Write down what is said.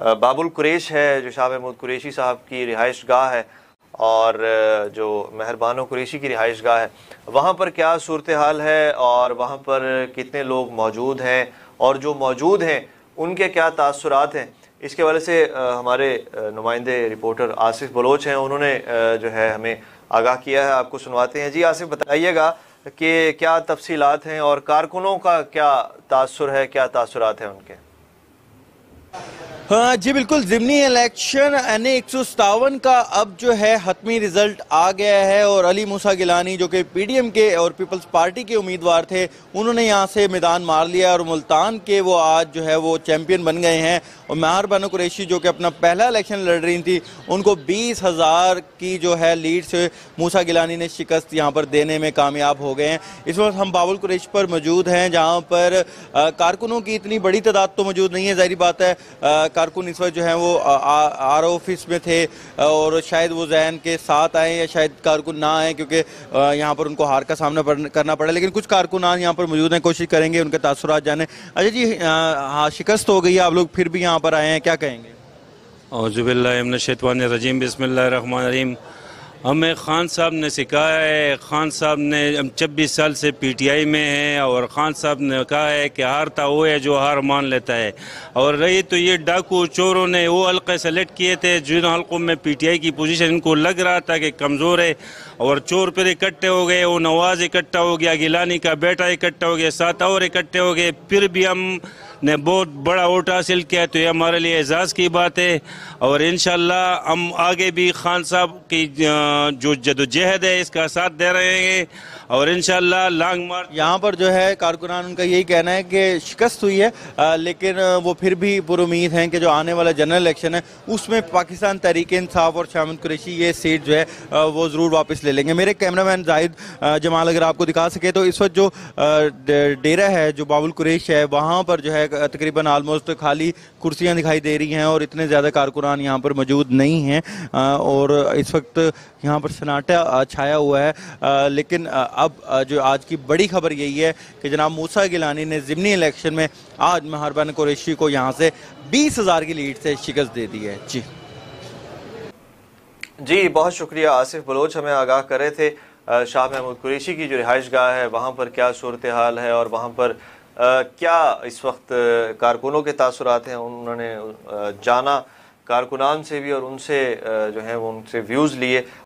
बाबुल Quraysh है जो शाह महमूद कुरेशी साहब की रिहाइश गाह है और जो मेहरबानो कुरेशी की रिहाइश गाह है वहाँ पर क्या सूरत हाल है और वहाँ पर कितने लोग मौजूद हैं और जो मौजूद हैं उनके क्या तासरात हैं इसके वाले से हमारे नुमाइंदे रिपोर्टर आसिफ बलोच हैं उन्होंने जो है हमें आगाह किया है आपको सुनवाते हैं जी आसिफ बताइएगा कि क्या तफसीलात हैं और कारकुनों का क्या तासर है क्या तासरात हैं उनके हाँ जी बिल्कुल जिमनी इलेक्शन एन एक का अब जो है हतमी रिजल्ट आ गया है और अली मूसा गिलानी जो कि पीडीएम के और पीपल्स पार्टी के उम्मीदवार थे उन्होंने यहाँ से मैदान मार लिया और मुल्तान के वो आज जो है वो चैम्पियन बन गए हैं और महार बानो कुरैशी जो कि अपना पहला इलेक्शन लड़ रही थी उनको बीस हज़ार की जो है लीड से मूसा गिलानी ने शिकस्त यहाँ पर देने में कामयाब हो गए हैं इस वक्त हम बाबुल कुरैश पर मौजूद हैं जहाँ पर कारकुनों की इतनी बड़ी तादाद तो मौजूद नहीं है जहरी बात है कारकुन इस वक्त जो है वो आर ऑफिस में थे और शायद वो जैन के साथ आए या शायद कारकुन ना आए क्योंकि यहाँ पर उनको हार का सामना करना पड़ा लेकिन कुछ कारकुन आज यहाँ पर मौजूद हैं कोशिश करेंगे उनके तासरात जाने अच्छा जी हाँ शिकस्त हो गई है आप लोग फिर भी यहाँ पर आए हैं क्या कहेंगे और जुबिल्लाम शेतवान रजीम बसमिल्लर हमें खान साहब ने सिखाया है खान साहब ने हम छब्बीस साल से पीटीआई में हैं और खान साहब ने कहा है कि हारता वो है जो हार मान लेता है और रही तो ये डाकू चोरों ने वो हल्के सेलेक्ट किए थे जिन हल्कों में पीटीआई की पोजीशन इनको लग रहा था कि कमज़ोर है और चोर फिर इकट्ठे हो गए वो नवाज़ इकट्ठा हो गया गिलानी का बेटा इकट्ठा हो गया सात और इकट्ठे हो गए फिर भी हम ने बहुत बड़ा वोट हासिल किया तो ये हमारे लिए एजाज़ की बात है और इन हम आगे भी खान साहब की जो जदोजहद है इसका साथ दे रहे हैं और इन लॉन्ग मार्च यहाँ पर जो है कारकुनान उनका यही कहना है कि शिकस्त हुई है आ, लेकिन वो फिर भी पुरुद हैं कि जो आने वाला जनरल इलेक्शन है उसमें पाकिस्तान तहरीक इंसाफ और शामिल कुरेशी ये सीट जो है वो ज़रूर वापस ले लेंगे मेरे कैमरा मैन जाहिद जमाल अगर आपको दिखा सके तो इस वक्त जो डेरा है जो बाबुल कुरेश है वहाँ पर जो है तकरीबन आलमोस्ट खाली कुर्सियाँ दिखाई दे रही हैं और इतने ज़्यादा कारकुनान यहाँ पर मौजूद नहीं हैं और इस वक्त यहाँ पर सन्नाटा छाया हुआ है लेकिन अब जो आज की बड़ी खबर यही है कि जनाब मूसा गिलानी ने ज़िमनी इलेक्शन में आज महरबान कुरेशी को यहाँ से बीस हज़ार की लीड से शिकस्त दे दी है जी जी बहुत शुक्रिया आसिफ बलोच हमें आगाह कर रहे थे शाह महमूद कुरेशी की जो रिहाइश गाह है वहाँ पर क्या सूरत हाल है और वहाँ पर क्या इस वक्त कारकुनों के तसरत हैं उन्होंने जाना कारकुनान से भी और उनसे जो है वो उनसे व्यूज़ लिए